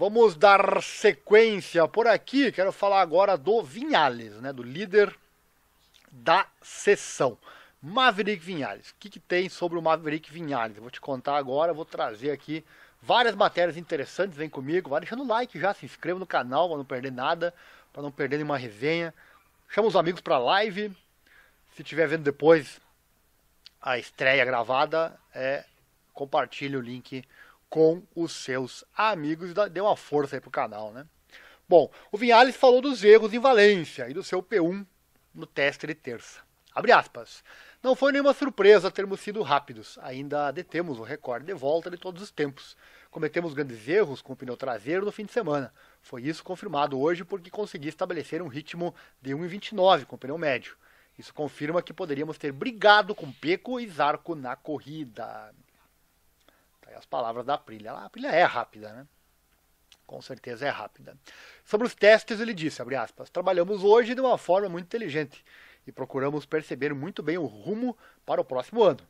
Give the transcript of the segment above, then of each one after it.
Vamos dar sequência por aqui. Quero falar agora do Vinhales, né, do líder da sessão. Maverick Vinhales. O que, que tem sobre o Maverick Vinhales? Eu vou te contar agora, vou trazer aqui várias matérias interessantes. Vem comigo, vai deixando o like já, se inscreva no canal para não perder nada, para não perder nenhuma resenha. Chama os amigos para live. Se estiver vendo depois a estreia gravada, é, compartilhe o link com os seus amigos, deu uma força aí pro canal, né? Bom, o Vinhales falou dos erros em Valência e do seu P1 no teste de terça. Abre aspas. Não foi nenhuma surpresa termos sido rápidos. Ainda detemos o recorde de volta de todos os tempos. Cometemos grandes erros com o pneu traseiro no fim de semana. Foi isso confirmado hoje porque consegui estabelecer um ritmo de 1,29 com o pneu médio. Isso confirma que poderíamos ter brigado com Peco e Zarco na corrida as palavras da Aprilia. A Aprilia é rápida, né? Com certeza é rápida. Sobre os testes, ele disse, aspas, trabalhamos hoje de uma forma muito inteligente e procuramos perceber muito bem o rumo para o próximo ano.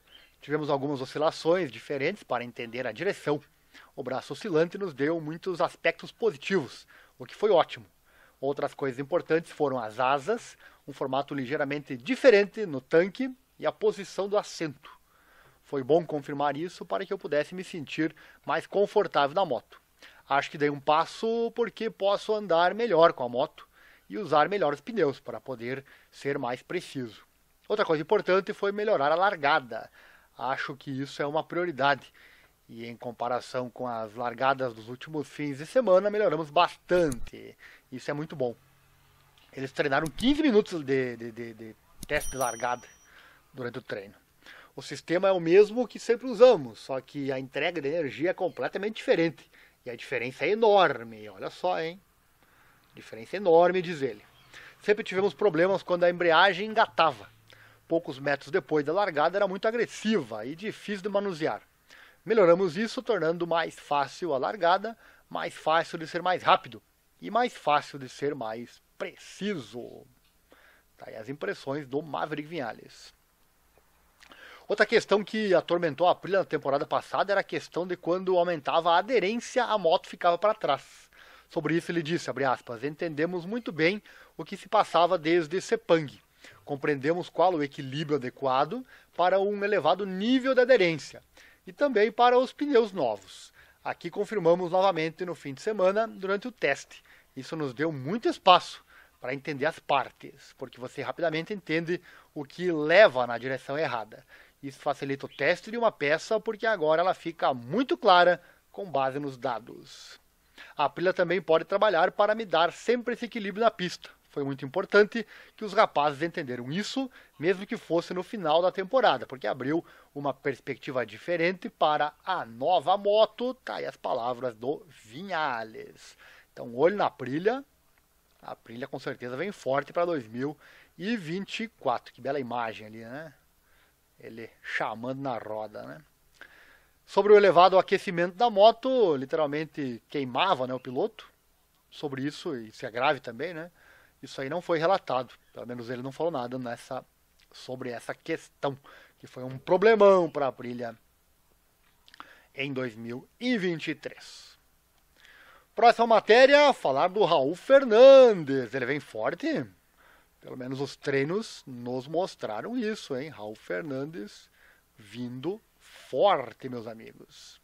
Tivemos algumas oscilações diferentes para entender a direção. O braço oscilante nos deu muitos aspectos positivos, o que foi ótimo. Outras coisas importantes foram as asas, um formato ligeiramente diferente no tanque e a posição do assento. Foi bom confirmar isso para que eu pudesse me sentir mais confortável na moto. Acho que dei um passo porque posso andar melhor com a moto e usar melhor os pneus para poder ser mais preciso. Outra coisa importante foi melhorar a largada. Acho que isso é uma prioridade. E em comparação com as largadas dos últimos fins de semana, melhoramos bastante. Isso é muito bom. Eles treinaram 15 minutos de, de, de, de teste de largada durante o treino. O sistema é o mesmo que sempre usamos, só que a entrega de energia é completamente diferente. E a diferença é enorme, olha só, hein? Diferença é enorme, diz ele. Sempre tivemos problemas quando a embreagem engatava. Poucos metros depois da largada era muito agressiva e difícil de manusear. Melhoramos isso tornando mais fácil a largada, mais fácil de ser mais rápido e mais fácil de ser mais preciso. Tá aí as impressões do Maverick Vinhales. Outra questão que atormentou a Aprilia na temporada passada era a questão de quando aumentava a aderência, a moto ficava para trás. Sobre isso ele disse, aspas, entendemos muito bem o que se passava desde Sepang. Compreendemos qual o equilíbrio adequado para um elevado nível de aderência e também para os pneus novos. Aqui confirmamos novamente no fim de semana durante o teste. Isso nos deu muito espaço para entender as partes, porque você rapidamente entende o que leva na direção errada. Isso facilita o teste de uma peça porque agora ela fica muito clara com base nos dados. A pilha também pode trabalhar para me dar sempre esse equilíbrio na pista. Foi muito importante que os rapazes entenderam isso, mesmo que fosse no final da temporada, porque abriu uma perspectiva diferente para a nova moto. Tá aí as palavras do Vinhales. Então, olho na prilha. A prilha com certeza vem forte para 2024. Que bela imagem ali, né? ele chamando na roda, né? Sobre o elevado aquecimento da moto, literalmente queimava né, o piloto. Sobre isso, e se é grave também, né? Isso aí não foi relatado. Pelo menos ele não falou nada nessa sobre essa questão, que foi um problemão para a brilha em 2023. Próxima matéria, falar do Raul Fernandes. Ele vem forte? Pelo menos os treinos nos mostraram isso, hein? Raul Fernandes vindo forte, meus amigos.